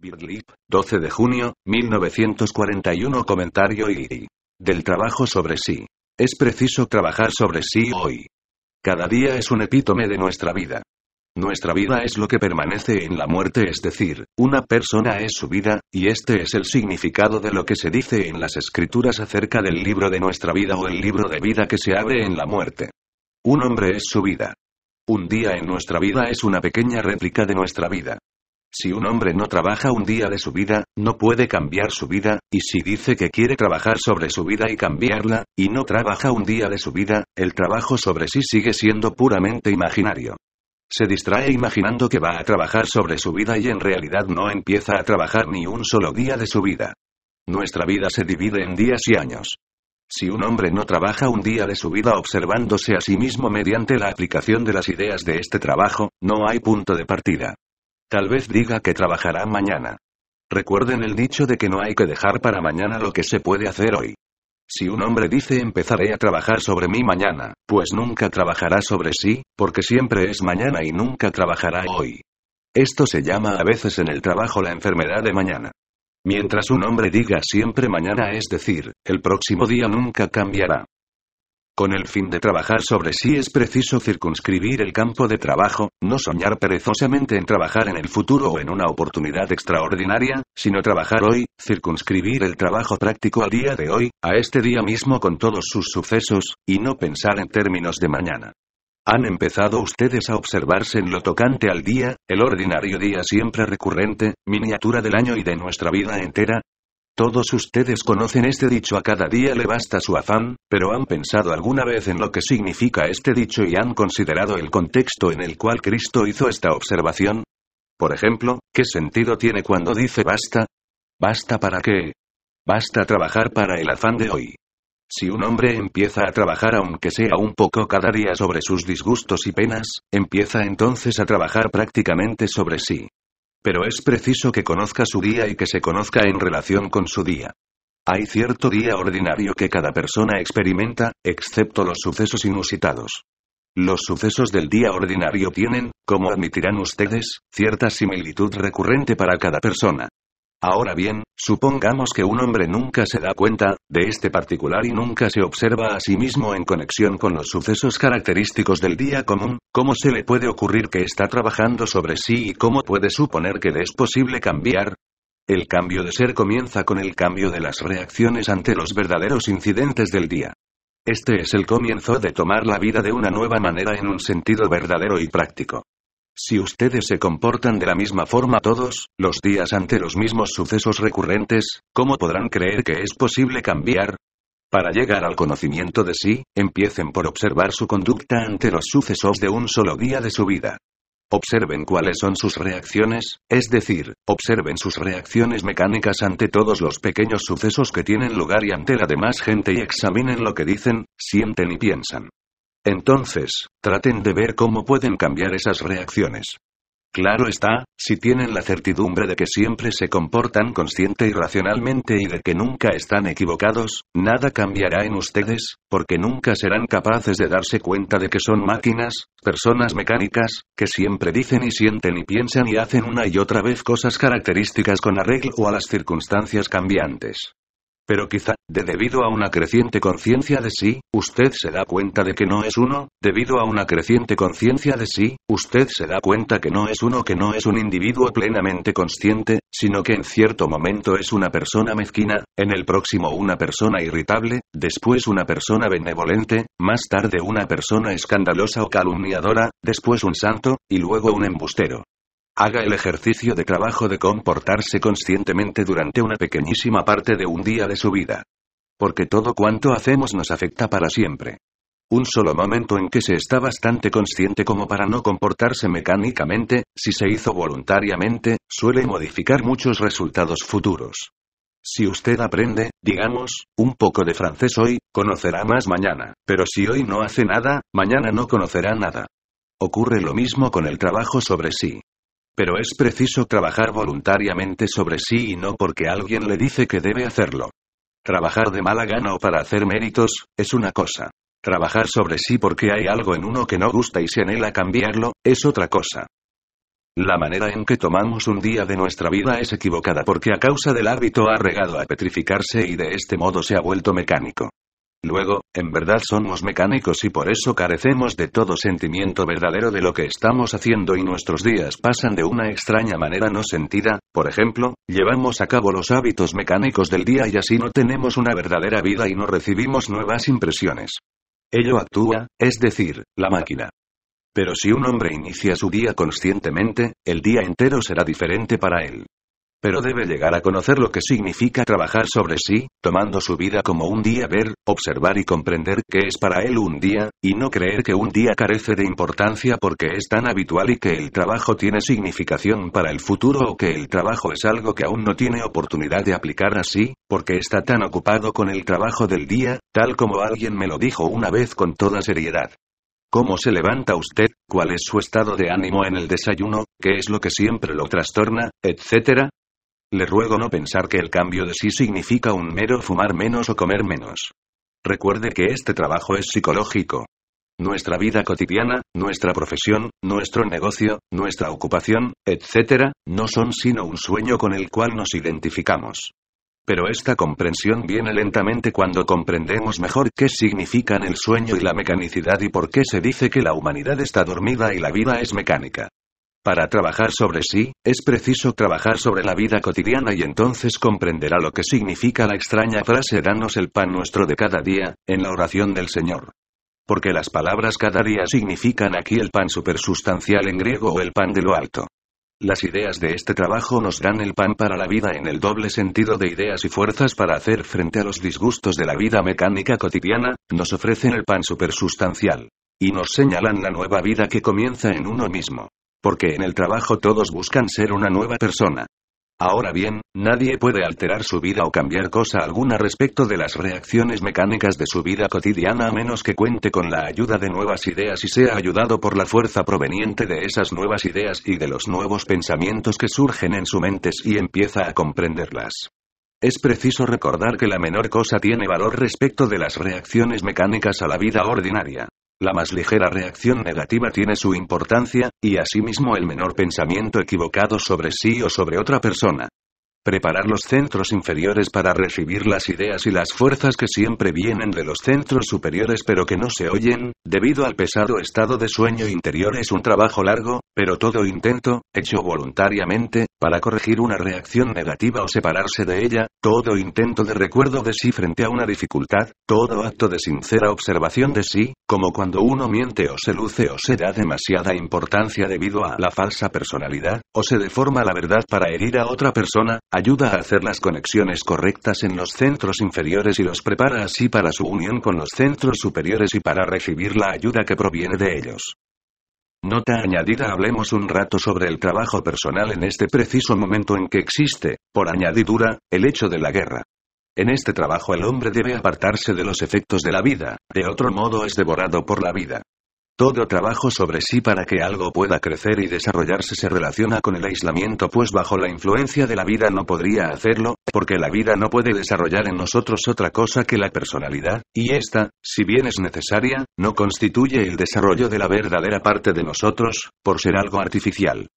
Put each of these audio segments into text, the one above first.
Birlip, 12 de junio, 1941 Comentario y... Del trabajo sobre sí. Es preciso trabajar sobre sí hoy. Cada día es un epítome de nuestra vida. Nuestra vida es lo que permanece en la muerte, es decir, una persona es su vida, y este es el significado de lo que se dice en las escrituras acerca del libro de nuestra vida o el libro de vida que se abre en la muerte. Un hombre es su vida. Un día en nuestra vida es una pequeña réplica de nuestra vida. Si un hombre no trabaja un día de su vida, no puede cambiar su vida, y si dice que quiere trabajar sobre su vida y cambiarla, y no trabaja un día de su vida, el trabajo sobre sí sigue siendo puramente imaginario. Se distrae imaginando que va a trabajar sobre su vida y en realidad no empieza a trabajar ni un solo día de su vida. Nuestra vida se divide en días y años. Si un hombre no trabaja un día de su vida observándose a sí mismo mediante la aplicación de las ideas de este trabajo, no hay punto de partida. Tal vez diga que trabajará mañana. Recuerden el dicho de que no hay que dejar para mañana lo que se puede hacer hoy. Si un hombre dice empezaré a trabajar sobre mí mañana, pues nunca trabajará sobre sí, porque siempre es mañana y nunca trabajará hoy. Esto se llama a veces en el trabajo la enfermedad de mañana. Mientras un hombre diga siempre mañana, es decir, el próximo día nunca cambiará. Con el fin de trabajar sobre si es preciso circunscribir el campo de trabajo, no soñar perezosamente en trabajar en el futuro o en una oportunidad extraordinaria, sino trabajar hoy, circunscribir el trabajo práctico al día de hoy, a este día mismo con todos sus sucesos, y no pensar en términos de mañana. Han empezado ustedes a observarse en lo tocante al día, el ordinario día siempre recurrente, miniatura del año y de nuestra vida entera, todos ustedes conocen este dicho a cada día le basta su afán, pero ¿han pensado alguna vez en lo que significa este dicho y han considerado el contexto en el cual Cristo hizo esta observación? Por ejemplo, ¿qué sentido tiene cuando dice basta? ¿Basta para qué? Basta trabajar para el afán de hoy. Si un hombre empieza a trabajar aunque sea un poco cada día sobre sus disgustos y penas, empieza entonces a trabajar prácticamente sobre sí. Pero es preciso que conozca su día y que se conozca en relación con su día. Hay cierto día ordinario que cada persona experimenta, excepto los sucesos inusitados. Los sucesos del día ordinario tienen, como admitirán ustedes, cierta similitud recurrente para cada persona. Ahora bien, supongamos que un hombre nunca se da cuenta de este particular y nunca se observa a sí mismo en conexión con los sucesos característicos del día común, ¿cómo se le puede ocurrir que está trabajando sobre sí y cómo puede suponer que le es posible cambiar? El cambio de ser comienza con el cambio de las reacciones ante los verdaderos incidentes del día. Este es el comienzo de tomar la vida de una nueva manera en un sentido verdadero y práctico. Si ustedes se comportan de la misma forma todos los días ante los mismos sucesos recurrentes, ¿cómo podrán creer que es posible cambiar? Para llegar al conocimiento de sí, empiecen por observar su conducta ante los sucesos de un solo día de su vida. Observen cuáles son sus reacciones, es decir, observen sus reacciones mecánicas ante todos los pequeños sucesos que tienen lugar y ante la demás gente y examinen lo que dicen, sienten y piensan. Entonces, traten de ver cómo pueden cambiar esas reacciones. Claro está, si tienen la certidumbre de que siempre se comportan consciente y racionalmente y de que nunca están equivocados, nada cambiará en ustedes, porque nunca serán capaces de darse cuenta de que son máquinas, personas mecánicas, que siempre dicen y sienten y piensan y hacen una y otra vez cosas características con arreglo a las circunstancias cambiantes. Pero quizá, de debido a una creciente conciencia de sí, usted se da cuenta de que no es uno, debido a una creciente conciencia de sí, usted se da cuenta que no es uno que no es un individuo plenamente consciente, sino que en cierto momento es una persona mezquina, en el próximo una persona irritable, después una persona benevolente, más tarde una persona escandalosa o calumniadora, después un santo, y luego un embustero. Haga el ejercicio de trabajo de comportarse conscientemente durante una pequeñísima parte de un día de su vida. Porque todo cuanto hacemos nos afecta para siempre. Un solo momento en que se está bastante consciente como para no comportarse mecánicamente, si se hizo voluntariamente, suele modificar muchos resultados futuros. Si usted aprende, digamos, un poco de francés hoy, conocerá más mañana, pero si hoy no hace nada, mañana no conocerá nada. Ocurre lo mismo con el trabajo sobre sí. Pero es preciso trabajar voluntariamente sobre sí y no porque alguien le dice que debe hacerlo. Trabajar de mala gana o para hacer méritos, es una cosa. Trabajar sobre sí porque hay algo en uno que no gusta y se anhela cambiarlo, es otra cosa. La manera en que tomamos un día de nuestra vida es equivocada porque a causa del hábito ha regado a petrificarse y de este modo se ha vuelto mecánico. Luego, en verdad somos mecánicos y por eso carecemos de todo sentimiento verdadero de lo que estamos haciendo y nuestros días pasan de una extraña manera no sentida, por ejemplo, llevamos a cabo los hábitos mecánicos del día y así no tenemos una verdadera vida y no recibimos nuevas impresiones. Ello actúa, es decir, la máquina. Pero si un hombre inicia su día conscientemente, el día entero será diferente para él. Pero debe llegar a conocer lo que significa trabajar sobre sí, tomando su vida como un día ver, observar y comprender qué es para él un día, y no creer que un día carece de importancia porque es tan habitual y que el trabajo tiene significación para el futuro o que el trabajo es algo que aún no tiene oportunidad de aplicar así, porque está tan ocupado con el trabajo del día, tal como alguien me lo dijo una vez con toda seriedad. ¿Cómo se levanta usted? ¿Cuál es su estado de ánimo en el desayuno? ¿Qué es lo que siempre lo trastorna? Etcétera. Le ruego no pensar que el cambio de sí significa un mero fumar menos o comer menos. Recuerde que este trabajo es psicológico. Nuestra vida cotidiana, nuestra profesión, nuestro negocio, nuestra ocupación, etc., no son sino un sueño con el cual nos identificamos. Pero esta comprensión viene lentamente cuando comprendemos mejor qué significan el sueño y la mecanicidad y por qué se dice que la humanidad está dormida y la vida es mecánica. Para trabajar sobre sí, es preciso trabajar sobre la vida cotidiana y entonces comprenderá lo que significa la extraña frase Danos el pan nuestro de cada día, en la oración del Señor. Porque las palabras cada día significan aquí el pan supersustancial en griego o el pan de lo alto. Las ideas de este trabajo nos dan el pan para la vida en el doble sentido de ideas y fuerzas para hacer frente a los disgustos de la vida mecánica cotidiana, nos ofrecen el pan supersustancial. Y nos señalan la nueva vida que comienza en uno mismo. Porque en el trabajo todos buscan ser una nueva persona. Ahora bien, nadie puede alterar su vida o cambiar cosa alguna respecto de las reacciones mecánicas de su vida cotidiana a menos que cuente con la ayuda de nuevas ideas y sea ayudado por la fuerza proveniente de esas nuevas ideas y de los nuevos pensamientos que surgen en su mente y empieza a comprenderlas. Es preciso recordar que la menor cosa tiene valor respecto de las reacciones mecánicas a la vida ordinaria. La más ligera reacción negativa tiene su importancia, y asimismo el menor pensamiento equivocado sobre sí o sobre otra persona preparar los centros inferiores para recibir las ideas y las fuerzas que siempre vienen de los centros superiores pero que no se oyen, debido al pesado estado de sueño interior es un trabajo largo, pero todo intento, hecho voluntariamente, para corregir una reacción negativa o separarse de ella, todo intento de recuerdo de sí frente a una dificultad, todo acto de sincera observación de sí, como cuando uno miente o se luce o se da demasiada importancia debido a la falsa personalidad, o se deforma la verdad para herir a otra persona, ayuda a hacer las conexiones correctas en los centros inferiores y los prepara así para su unión con los centros superiores y para recibir la ayuda que proviene de ellos. Nota añadida Hablemos un rato sobre el trabajo personal en este preciso momento en que existe, por añadidura, el hecho de la guerra. En este trabajo el hombre debe apartarse de los efectos de la vida, de otro modo es devorado por la vida. Todo trabajo sobre sí para que algo pueda crecer y desarrollarse se relaciona con el aislamiento, pues bajo la influencia de la vida no podría hacerlo, porque la vida no puede desarrollar en nosotros otra cosa que la personalidad, y esta, si bien es necesaria, no constituye el desarrollo de la verdadera parte de nosotros, por ser algo artificial.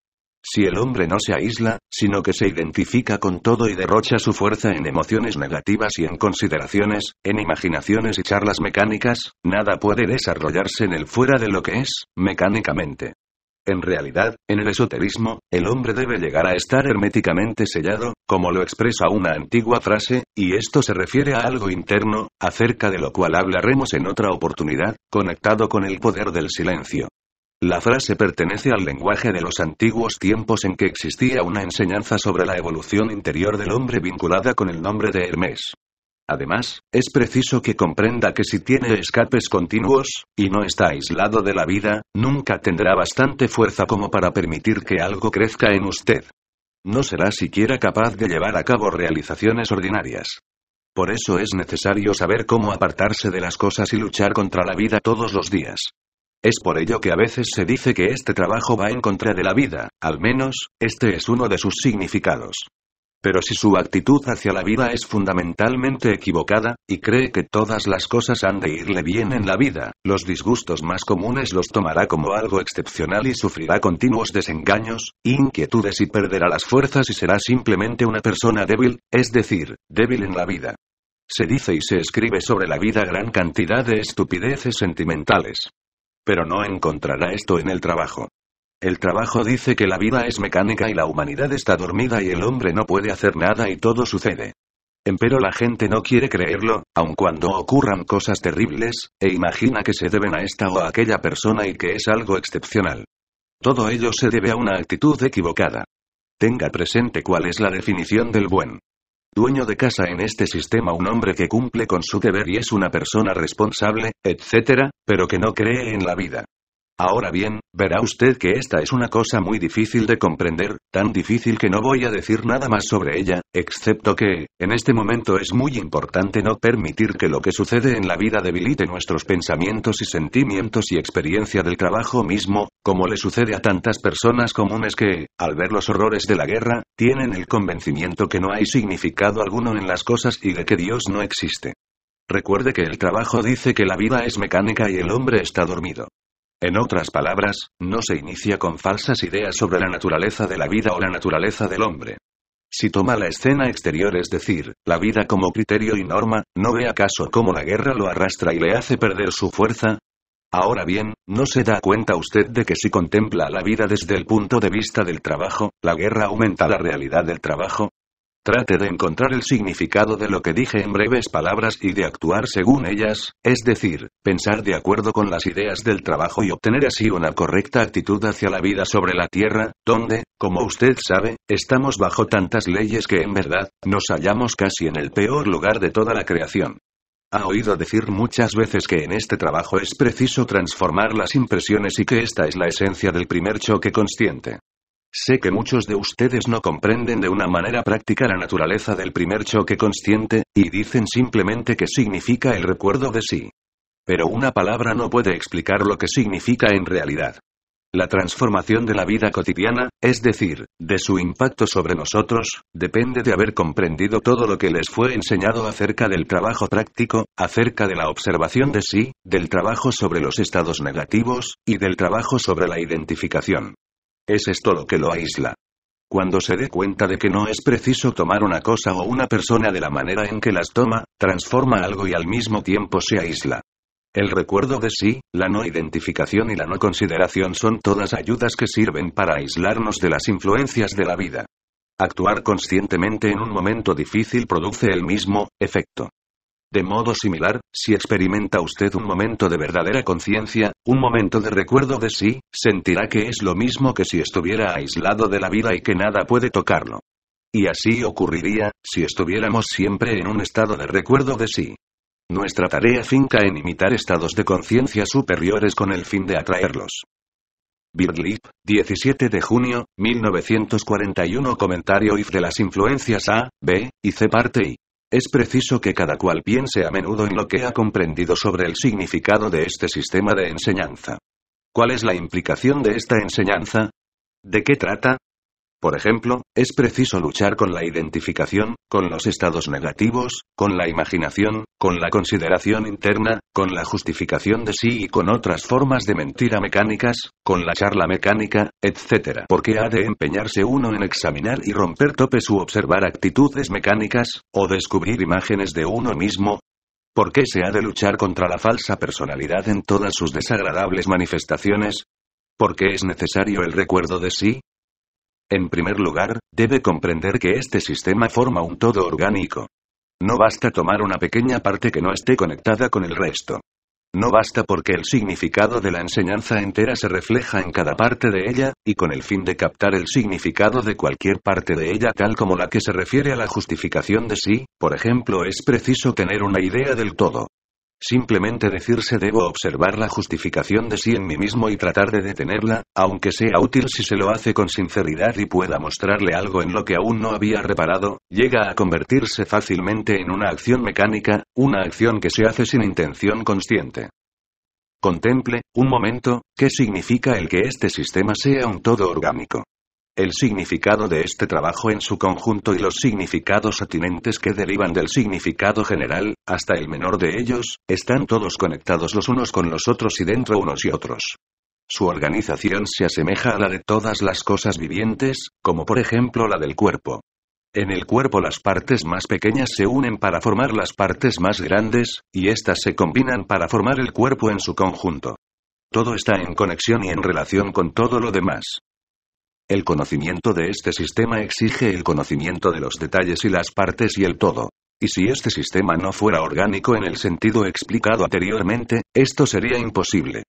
Si el hombre no se aísla, sino que se identifica con todo y derrocha su fuerza en emociones negativas y en consideraciones, en imaginaciones y charlas mecánicas, nada puede desarrollarse en el fuera de lo que es, mecánicamente. En realidad, en el esoterismo, el hombre debe llegar a estar herméticamente sellado, como lo expresa una antigua frase, y esto se refiere a algo interno, acerca de lo cual hablaremos en otra oportunidad, conectado con el poder del silencio. La frase pertenece al lenguaje de los antiguos tiempos en que existía una enseñanza sobre la evolución interior del hombre vinculada con el nombre de Hermes. Además, es preciso que comprenda que si tiene escapes continuos, y no está aislado de la vida, nunca tendrá bastante fuerza como para permitir que algo crezca en usted. No será siquiera capaz de llevar a cabo realizaciones ordinarias. Por eso es necesario saber cómo apartarse de las cosas y luchar contra la vida todos los días. Es por ello que a veces se dice que este trabajo va en contra de la vida, al menos, este es uno de sus significados. Pero si su actitud hacia la vida es fundamentalmente equivocada, y cree que todas las cosas han de irle bien en la vida, los disgustos más comunes los tomará como algo excepcional y sufrirá continuos desengaños, inquietudes y perderá las fuerzas y será simplemente una persona débil, es decir, débil en la vida. Se dice y se escribe sobre la vida gran cantidad de estupideces sentimentales pero no encontrará esto en el trabajo. El trabajo dice que la vida es mecánica y la humanidad está dormida y el hombre no puede hacer nada y todo sucede. Empero la gente no quiere creerlo, aun cuando ocurran cosas terribles, e imagina que se deben a esta o aquella persona y que es algo excepcional. Todo ello se debe a una actitud equivocada. Tenga presente cuál es la definición del buen dueño de casa en este sistema, un hombre que cumple con su deber y es una persona responsable, etc., pero que no cree en la vida. Ahora bien, verá usted que esta es una cosa muy difícil de comprender, tan difícil que no voy a decir nada más sobre ella, excepto que, en este momento es muy importante no permitir que lo que sucede en la vida debilite nuestros pensamientos y sentimientos y experiencia del trabajo mismo, como le sucede a tantas personas comunes que, al ver los horrores de la guerra, tienen el convencimiento que no hay significado alguno en las cosas y de que Dios no existe. Recuerde que el trabajo dice que la vida es mecánica y el hombre está dormido. En otras palabras, no se inicia con falsas ideas sobre la naturaleza de la vida o la naturaleza del hombre. Si toma la escena exterior, es decir, la vida como criterio y norma, ¿no ve acaso cómo la guerra lo arrastra y le hace perder su fuerza? Ahora bien, ¿no se da cuenta usted de que si contempla la vida desde el punto de vista del trabajo, la guerra aumenta la realidad del trabajo? Trate de encontrar el significado de lo que dije en breves palabras y de actuar según ellas, es decir, pensar de acuerdo con las ideas del trabajo y obtener así una correcta actitud hacia la vida sobre la Tierra, donde, como usted sabe, estamos bajo tantas leyes que en verdad, nos hallamos casi en el peor lugar de toda la creación. Ha oído decir muchas veces que en este trabajo es preciso transformar las impresiones y que esta es la esencia del primer choque consciente. Sé que muchos de ustedes no comprenden de una manera práctica la naturaleza del primer choque consciente, y dicen simplemente que significa el recuerdo de sí. Pero una palabra no puede explicar lo que significa en realidad. La transformación de la vida cotidiana, es decir, de su impacto sobre nosotros, depende de haber comprendido todo lo que les fue enseñado acerca del trabajo práctico, acerca de la observación de sí, del trabajo sobre los estados negativos, y del trabajo sobre la identificación. Es esto lo que lo aísla. Cuando se dé cuenta de que no es preciso tomar una cosa o una persona de la manera en que las toma, transforma algo y al mismo tiempo se aísla. El recuerdo de sí, la no identificación y la no consideración son todas ayudas que sirven para aislarnos de las influencias de la vida. Actuar conscientemente en un momento difícil produce el mismo efecto. De modo similar, si experimenta usted un momento de verdadera conciencia, un momento de recuerdo de sí, sentirá que es lo mismo que si estuviera aislado de la vida y que nada puede tocarlo. Y así ocurriría, si estuviéramos siempre en un estado de recuerdo de sí. Nuestra tarea finca en imitar estados de conciencia superiores con el fin de atraerlos. Birdlip, 17 de junio, 1941 Comentario IF de las influencias A, B y C parte I. Es preciso que cada cual piense a menudo en lo que ha comprendido sobre el significado de este sistema de enseñanza. ¿Cuál es la implicación de esta enseñanza? ¿De qué trata? Por ejemplo, es preciso luchar con la identificación, con los estados negativos, con la imaginación, con la consideración interna, con la justificación de sí y con otras formas de mentira mecánicas, con la charla mecánica, etc. qué ha de empeñarse uno en examinar y romper topes u observar actitudes mecánicas, o descubrir imágenes de uno mismo, ¿Por qué se ha de luchar contra la falsa personalidad en todas sus desagradables manifestaciones? ¿Por qué es necesario el recuerdo de sí? En primer lugar, debe comprender que este sistema forma un todo orgánico. No basta tomar una pequeña parte que no esté conectada con el resto. No basta porque el significado de la enseñanza entera se refleja en cada parte de ella, y con el fin de captar el significado de cualquier parte de ella tal como la que se refiere a la justificación de sí, por ejemplo, es preciso tener una idea del todo. Simplemente decirse debo observar la justificación de sí en mí mismo y tratar de detenerla, aunque sea útil si se lo hace con sinceridad y pueda mostrarle algo en lo que aún no había reparado, llega a convertirse fácilmente en una acción mecánica, una acción que se hace sin intención consciente. Contemple, un momento, qué significa el que este sistema sea un todo orgánico. El significado de este trabajo en su conjunto y los significados atinentes que derivan del significado general, hasta el menor de ellos, están todos conectados los unos con los otros y dentro unos y otros. Su organización se asemeja a la de todas las cosas vivientes, como por ejemplo la del cuerpo. En el cuerpo las partes más pequeñas se unen para formar las partes más grandes, y éstas se combinan para formar el cuerpo en su conjunto. Todo está en conexión y en relación con todo lo demás. El conocimiento de este sistema exige el conocimiento de los detalles y las partes y el todo. Y si este sistema no fuera orgánico en el sentido explicado anteriormente, esto sería imposible.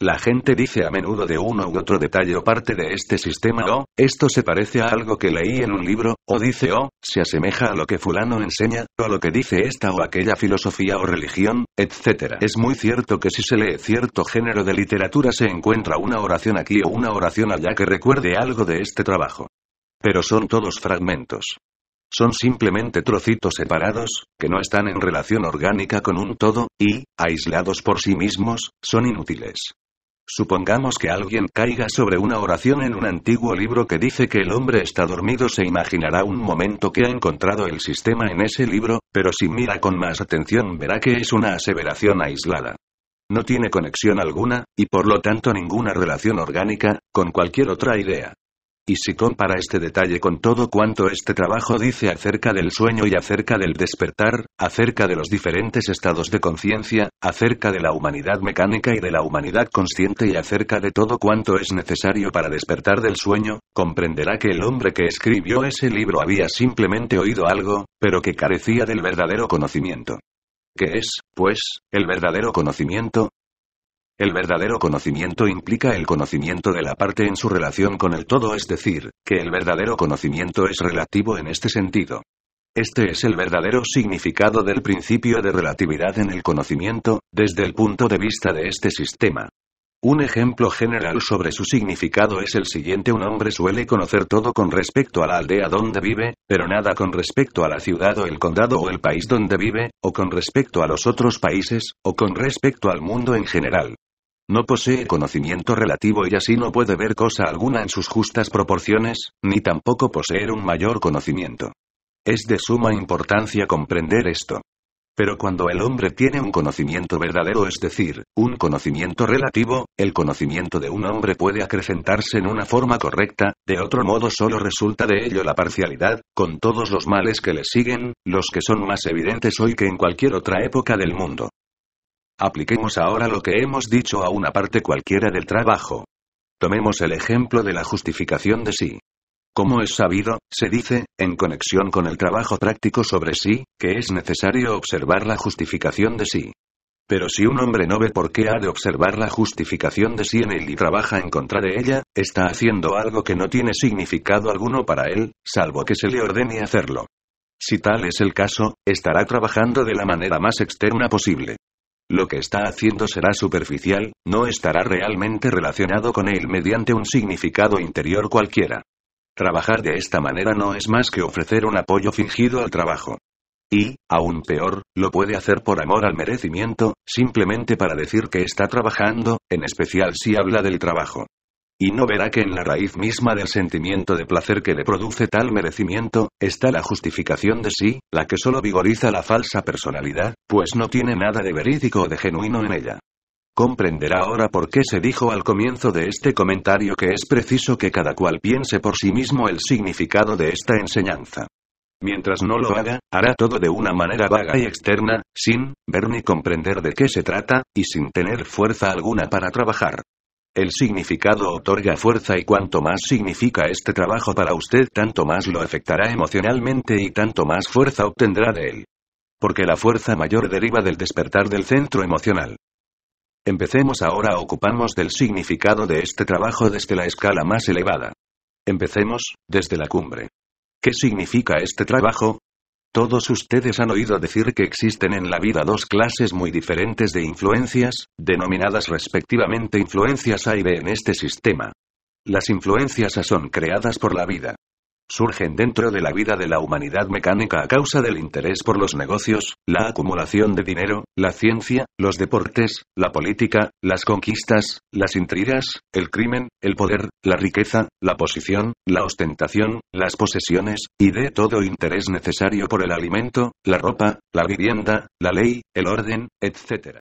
La gente dice a menudo de uno u otro detalle o parte de este sistema o, esto se parece a algo que leí en un libro, o dice o, se asemeja a lo que fulano enseña, o a lo que dice esta o aquella filosofía o religión, etc. Es muy cierto que si se lee cierto género de literatura se encuentra una oración aquí o una oración allá que recuerde algo de este trabajo. Pero son todos fragmentos. Son simplemente trocitos separados, que no están en relación orgánica con un todo, y, aislados por sí mismos, son inútiles. Supongamos que alguien caiga sobre una oración en un antiguo libro que dice que el hombre está dormido, se imaginará un momento que ha encontrado el sistema en ese libro, pero si mira con más atención verá que es una aseveración aislada. No tiene conexión alguna, y por lo tanto ninguna relación orgánica, con cualquier otra idea. Y si compara este detalle con todo cuanto este trabajo dice acerca del sueño y acerca del despertar, acerca de los diferentes estados de conciencia, acerca de la humanidad mecánica y de la humanidad consciente y acerca de todo cuanto es necesario para despertar del sueño, comprenderá que el hombre que escribió ese libro había simplemente oído algo, pero que carecía del verdadero conocimiento. ¿Qué es, pues, el verdadero conocimiento? El verdadero conocimiento implica el conocimiento de la parte en su relación con el todo, es decir, que el verdadero conocimiento es relativo en este sentido. Este es el verdadero significado del principio de relatividad en el conocimiento, desde el punto de vista de este sistema. Un ejemplo general sobre su significado es el siguiente. Un hombre suele conocer todo con respecto a la aldea donde vive, pero nada con respecto a la ciudad o el condado o el país donde vive, o con respecto a los otros países, o con respecto al mundo en general. No posee conocimiento relativo y así no puede ver cosa alguna en sus justas proporciones, ni tampoco poseer un mayor conocimiento. Es de suma importancia comprender esto. Pero cuando el hombre tiene un conocimiento verdadero, es decir, un conocimiento relativo, el conocimiento de un hombre puede acrecentarse en una forma correcta, de otro modo solo resulta de ello la parcialidad, con todos los males que le siguen, los que son más evidentes hoy que en cualquier otra época del mundo. Apliquemos ahora lo que hemos dicho a una parte cualquiera del trabajo. Tomemos el ejemplo de la justificación de sí. Como es sabido, se dice, en conexión con el trabajo práctico sobre sí, que es necesario observar la justificación de sí. Pero si un hombre no ve por qué ha de observar la justificación de sí en él y trabaja en contra de ella, está haciendo algo que no tiene significado alguno para él, salvo que se le ordene hacerlo. Si tal es el caso, estará trabajando de la manera más externa posible. Lo que está haciendo será superficial, no estará realmente relacionado con él mediante un significado interior cualquiera. Trabajar de esta manera no es más que ofrecer un apoyo fingido al trabajo. Y, aún peor, lo puede hacer por amor al merecimiento, simplemente para decir que está trabajando, en especial si habla del trabajo. Y no verá que en la raíz misma del sentimiento de placer que le produce tal merecimiento, está la justificación de sí, la que solo vigoriza la falsa personalidad, pues no tiene nada de verídico o de genuino en ella. Comprenderá ahora por qué se dijo al comienzo de este comentario que es preciso que cada cual piense por sí mismo el significado de esta enseñanza. Mientras no lo haga, hará todo de una manera vaga y externa, sin ver ni comprender de qué se trata, y sin tener fuerza alguna para trabajar. El significado otorga fuerza y cuanto más significa este trabajo para usted, tanto más lo afectará emocionalmente y tanto más fuerza obtendrá de él. Porque la fuerza mayor deriva del despertar del centro emocional. Empecemos ahora a ocuparnos del significado de este trabajo desde la escala más elevada. Empecemos, desde la cumbre. ¿Qué significa este trabajo? Todos ustedes han oído decir que existen en la vida dos clases muy diferentes de influencias, denominadas respectivamente influencias A y B en este sistema. Las influencias A son creadas por la vida surgen dentro de la vida de la humanidad mecánica a causa del interés por los negocios, la acumulación de dinero, la ciencia, los deportes, la política, las conquistas, las intrigas, el crimen, el poder, la riqueza, la posición, la ostentación, las posesiones, y de todo interés necesario por el alimento, la ropa, la vivienda, la ley, el orden, etc.